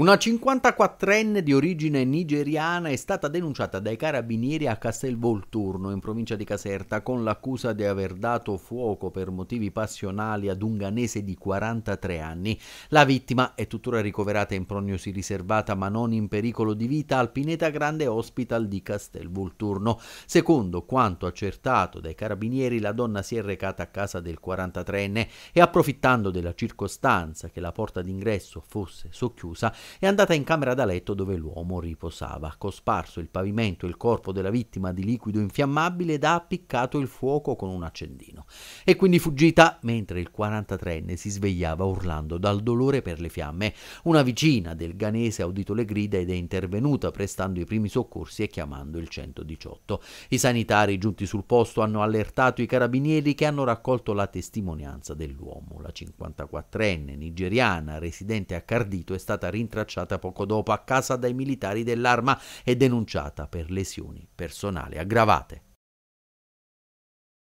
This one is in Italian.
Una 54enne di origine nigeriana è stata denunciata dai carabinieri a Castel Volturno, in provincia di Caserta, con l'accusa di aver dato fuoco per motivi passionali ad un ganese di 43 anni. La vittima è tuttora ricoverata in prognosi riservata ma non in pericolo di vita al Pineta Grande Hospital di Castel Volturno. Secondo quanto accertato dai carabinieri, la donna si è recata a casa del 43enne e approfittando della circostanza che la porta d'ingresso fosse socchiusa, è andata in camera da letto dove l'uomo riposava, ha cosparso il pavimento e il corpo della vittima di liquido infiammabile ed ha appiccato il fuoco con un accendino. E quindi fuggita mentre il 43enne si svegliava urlando dal dolore per le fiamme. Una vicina del Ganese ha udito le grida ed è intervenuta prestando i primi soccorsi e chiamando il 118. I sanitari giunti sul posto hanno allertato i carabinieri che hanno raccolto la testimonianza dell'uomo. La 54enne nigeriana residente a Cardito è stata rintracciata rintracciata poco dopo a casa dai militari dell'arma e denunciata per lesioni personali aggravate.